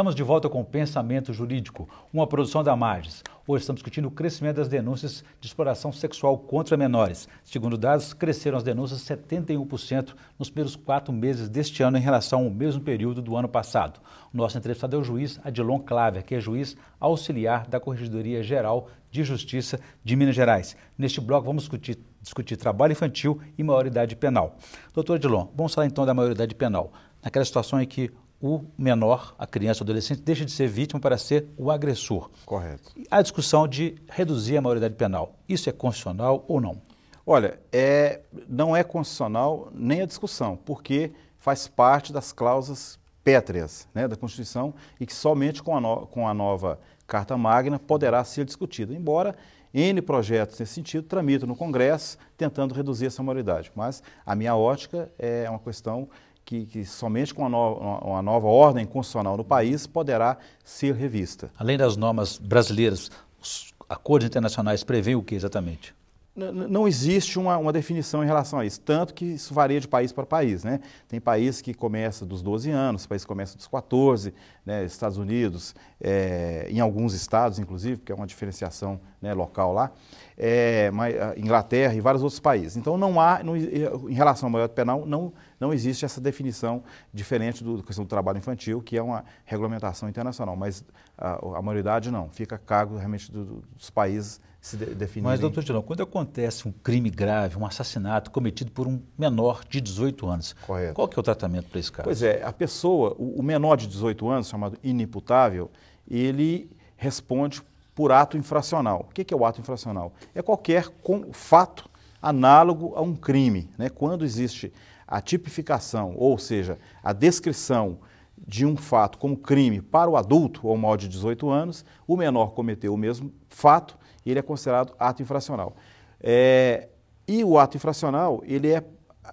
Estamos de volta com o Pensamento Jurídico, uma produção da Marges. Hoje estamos discutindo o crescimento das denúncias de exploração sexual contra menores. Segundo dados, cresceram as denúncias 71% nos primeiros quatro meses deste ano em relação ao mesmo período do ano passado. O nosso entrevistado é o juiz Adilon Claver, que é juiz auxiliar da Corregedoria Geral de Justiça de Minas Gerais. Neste bloco vamos discutir, discutir trabalho infantil e maioridade penal. Doutor Adilon, vamos falar então da maioridade penal. Naquela situação em que o menor, a criança ou adolescente, deixa de ser vítima para ser o agressor. Correto. A discussão de reduzir a maioridade penal, isso é constitucional ou não? Olha, é, não é constitucional nem a discussão, porque faz parte das cláusulas pétreas né, da Constituição e que somente com a, no, com a nova Carta Magna poderá ser discutida, embora N projetos nesse sentido tramitam no Congresso tentando reduzir essa maioridade. Mas a minha ótica é uma questão que, que somente com uma nova, uma nova ordem constitucional no país poderá ser revista. Além das normas brasileiras, os acordos internacionais prevêem o que exatamente? não existe uma, uma, definição em relação a isso, tanto que isso varia de país para país. Né? Tem país que começa dos 12 anos, país que começa dos 14, né? Estados Unidos, é, em alguns estados, inclusive, porque é uma diferenciação né, local lá, é, Inglaterra e vários outros países. Então, não há, não, eh, em relação ao maior penal, não não existe essa definição diferente do, da questão do trabalho infantil, que é uma regulamentação internacional, mas a, a maioridade não, fica a cargo realmente do, dos países se de, definirem. Mas, doutor Tirão, quando acontece um crime grave, um assassinato cometido por um menor de 18 anos, Correto. qual que é o tratamento para esse caso? Pois é, a pessoa, o, o menor de 18 anos, chamado inimputável, ele responde por ato infracional. O que é o ato infracional? É qualquer fato análogo a um crime. Né? Quando existe a tipificação, ou seja, a descrição de um fato como crime para o adulto ou maior de 18 anos, o menor cometeu o mesmo fato e ele é considerado ato infracional. É, e o ato infracional, ele é,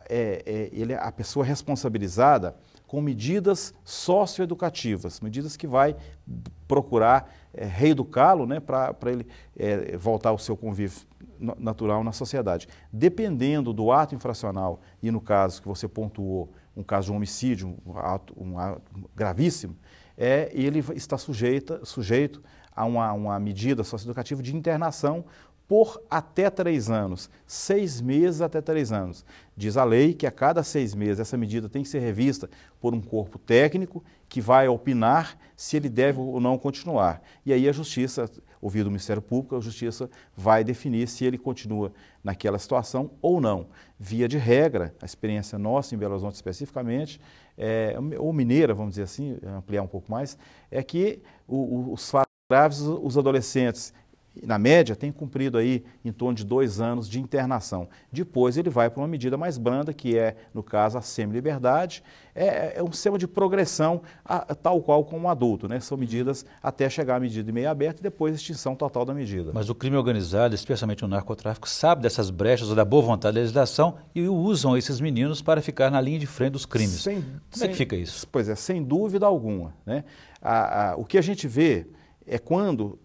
é, é, ele é a pessoa responsabilizada com medidas socioeducativas, medidas que vai procurar é, reeducá-lo né, para ele é, voltar ao seu convívio natural na sociedade. Dependendo do ato infracional, e no caso que você pontuou, um caso de um homicídio, um ato, um ato gravíssimo, é, ele está sujeita, sujeito a uma, uma medida socioeducativa de internação por até três anos, seis meses até três anos. Diz a lei que a cada seis meses essa medida tem que ser revista por um corpo técnico que vai opinar se ele deve ou não continuar. E aí a Justiça, ouvido o Ministério Público, a Justiça vai definir se ele continua naquela situação ou não. Via de regra, a experiência nossa em Belo Horizonte especificamente, é, ou mineira, vamos dizer assim, ampliar um pouco mais, é que o, o, os fatos graves, os adolescentes na média, tem cumprido aí em torno de dois anos de internação. Depois ele vai para uma medida mais branda, que é, no caso, a semi-liberdade. É, é, é um sistema de progressão a, tal qual como um adulto, né? São medidas até chegar à medida de meio aberto e depois extinção total da medida. Mas o crime organizado, especialmente o narcotráfico, sabe dessas brechas da boa vontade da legislação e usam esses meninos para ficar na linha de frente dos crimes. Sem, como sem, é que fica isso? Pois é, sem dúvida alguma. Né? A, a, o que a gente vê é quando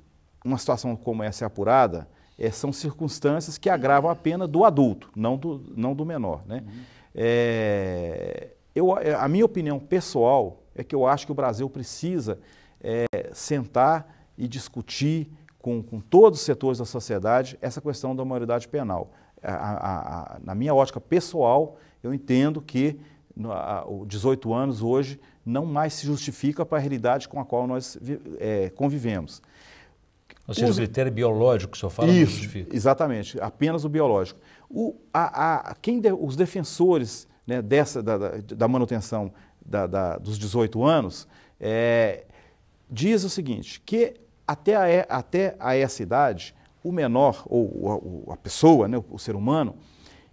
uma situação como essa é apurada, é, são circunstâncias que agravam a pena do adulto, não do, não do menor. Né? Uhum. É, eu, é, a minha opinião pessoal é que eu acho que o Brasil precisa é, sentar e discutir com, com todos os setores da sociedade essa questão da maioridade penal. A, a, a, na minha ótica pessoal, eu entendo que o 18 anos hoje não mais se justifica para a realidade com a qual nós é, convivemos. Ou seja, o critério biológico que o senhor fala Isso, justifica. Exatamente, apenas o biológico. O, a, a, quem de, os defensores né, dessa, da, da, da manutenção da, da, dos 18 anos é, diz o seguinte, que até, a, até a essa idade, o menor, ou, ou a pessoa, né, o, o ser humano,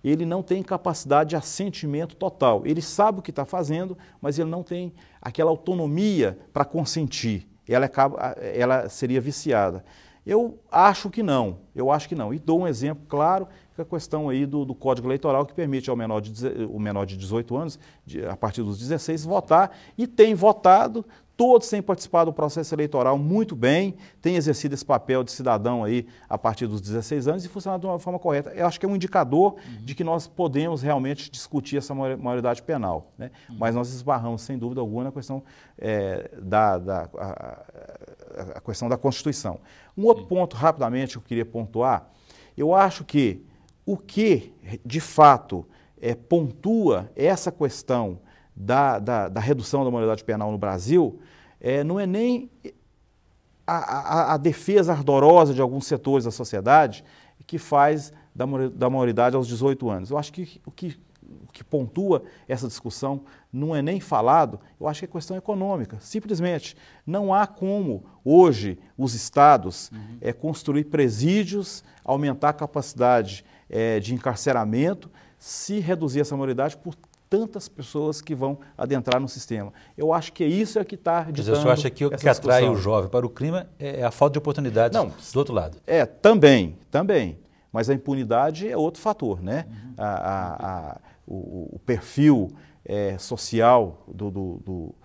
ele não tem capacidade de assentimento total. Ele sabe o que está fazendo, mas ele não tem aquela autonomia para consentir ela, acaba, ela seria viciada. Eu acho que não, eu acho que não. E dou um exemplo claro, que é a questão aí do, do Código Eleitoral, que permite ao menor de, o menor de 18 anos, de, a partir dos 16, votar, e tem votado Todos têm participado do processo eleitoral muito bem, têm exercido esse papel de cidadão aí a partir dos 16 anos e funcionado de uma forma correta. Eu acho que é um indicador uhum. de que nós podemos realmente discutir essa maioridade penal. Né? Uhum. Mas nós esbarramos, sem dúvida alguma, na questão é, da, da a, a questão da Constituição. Um outro ponto, rapidamente, que eu queria pontuar, eu acho que o que, de fato, é, pontua essa questão da, da, da redução da moralidade penal no Brasil é, não é nem a, a, a, defesa ardorosa de alguns setores da sociedade que faz da, da maioridade aos 18 anos. Eu acho que o que o que pontua essa discussão não é nem falado, eu acho que é questão econômica. Simplesmente, não há como hoje os estados uhum. é, construir presídios, aumentar a capacidade é, de encarceramento, se reduzir essa maioridade por tantas pessoas que vão adentrar no sistema. Eu acho que é isso é que está ditando Mas o senhor acha que o que atrai discussão. o jovem para o crime é, é a falta de oportunidades Não, do outro lado? É, também, também. Mas a impunidade é outro fator, né? Uhum. A, a, a, o, o, perfil é, social do, do, do,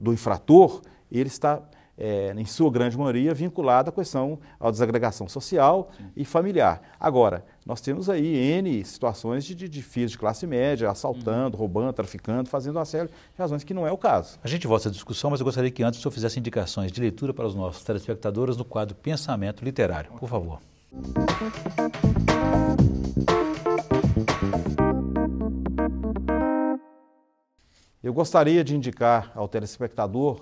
do infrator, ele está é, em sua grande maioria, vinculada à questão da desagregação social Sim. e familiar. Agora, nós temos aí N situações de, de, de filhos de classe média, assaltando, uhum. roubando, traficando, fazendo uma série de razões que não é o caso. A gente volta à discussão, mas eu gostaria que antes o senhor fizesse indicações de leitura para os nossos telespectadores no quadro Pensamento Literário. Por favor. Eu gostaria de indicar ao telespectador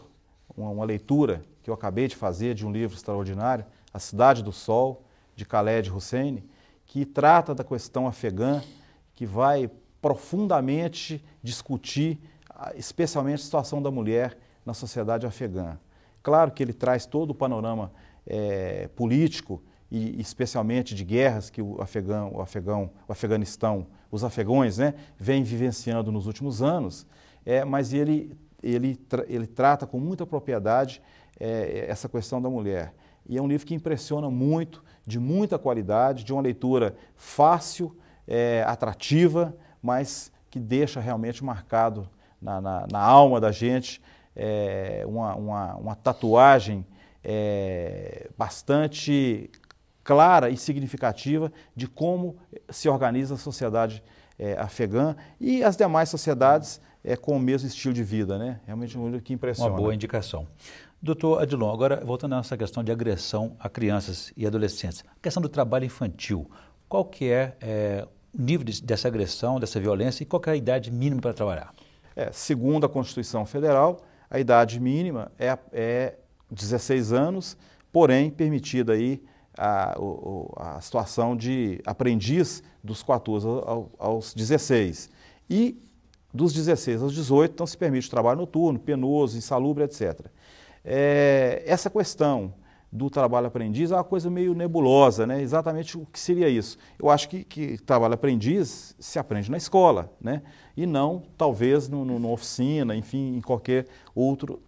uma, uma leitura que eu acabei de fazer de um livro extraordinário, A Cidade do Sol, de Khaled Hussein, que trata da questão afegã, que vai profundamente discutir, especialmente a situação da mulher na sociedade afegã. Claro que ele traz todo o panorama é, político e especialmente de guerras que o afegão, o afegão, o Afeganistão, os afegões, né, vêm vivenciando nos últimos anos. É, mas ele ele, ele trata com muita propriedade é, essa questão da mulher. E é um livro que impressiona muito, de muita qualidade, de uma leitura fácil, é, atrativa, mas que deixa realmente marcado na, na, na alma da gente é, uma, uma, uma, tatuagem é, bastante clara e significativa de como se organiza a sociedade é, afegã e as demais sociedades é, com o mesmo estilo de vida, né? Realmente é um que impressiona. Uma boa né? indicação. Doutor Adilon, agora voltando a essa questão de agressão a crianças e adolescentes, a questão do trabalho infantil, qual que é, é o nível de, dessa agressão, dessa violência e qual é a idade mínima para trabalhar? É, segundo a Constituição Federal, a idade mínima é, é 16 anos, porém permitida aí a, a, a situação de aprendiz dos 14 aos 16. E dos 16 aos 18 então se permite trabalho noturno, penoso, insalubre, etc. É, eh, essa questão do trabalho aprendiz é uma coisa meio nebulosa, né? exatamente o que seria isso. Eu acho que, que trabalho aprendiz se aprende na escola, né? e não, talvez, no, no, numa oficina, enfim, em qualquer outro,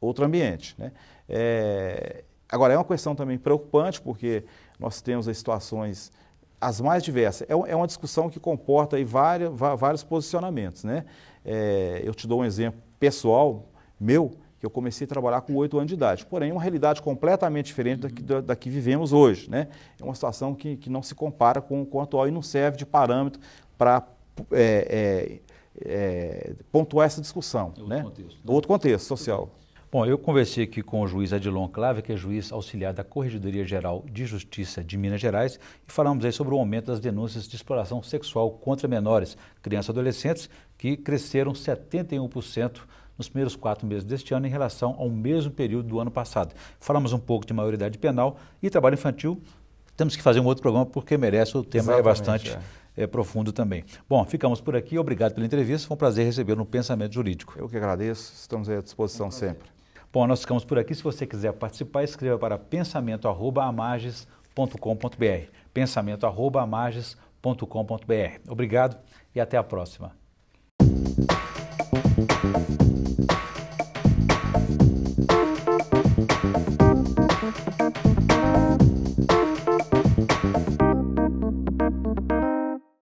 outro ambiente. Né? É, agora, é uma questão também preocupante, porque nós temos as situações as mais diversas. É, é, uma discussão que comporta aí várias, vários posicionamentos. Né? É, eu te dou um exemplo pessoal meu, que eu comecei a trabalhar com oito anos de idade. Porém, é uma realidade completamente diferente da que, da, da que vivemos hoje. Né? É uma situação que, que não se compara com, com o atual e não serve de parâmetro para é, é, é, pontuar essa discussão. Outro né? Contexto, né? Outro contexto social. Bom, eu conversei aqui com o juiz Adilon Clave, que é juiz auxiliar da Corregedoria Geral de Justiça de Minas Gerais, e falamos aí sobre o aumento das denúncias de exploração sexual contra menores, crianças e adolescentes, que cresceram 71% nos primeiros quatro meses deste ano em relação ao mesmo período do ano passado. Falamos um pouco de maioridade penal e trabalho infantil. Temos que fazer um outro programa porque merece, o tema é Exatamente, é bastante é é, profundo também. Bom, ficamos por aqui. Obrigado pela entrevista. Foi um prazer receber no Pensamento Jurídico. Eu que agradeço. Estamos à disposição um sempre. Bom, nós ficamos por aqui. Se você quiser participar, escreva para pensamento.amages.com.br. Pensamento.amages.com.br. Obrigado e até a próxima.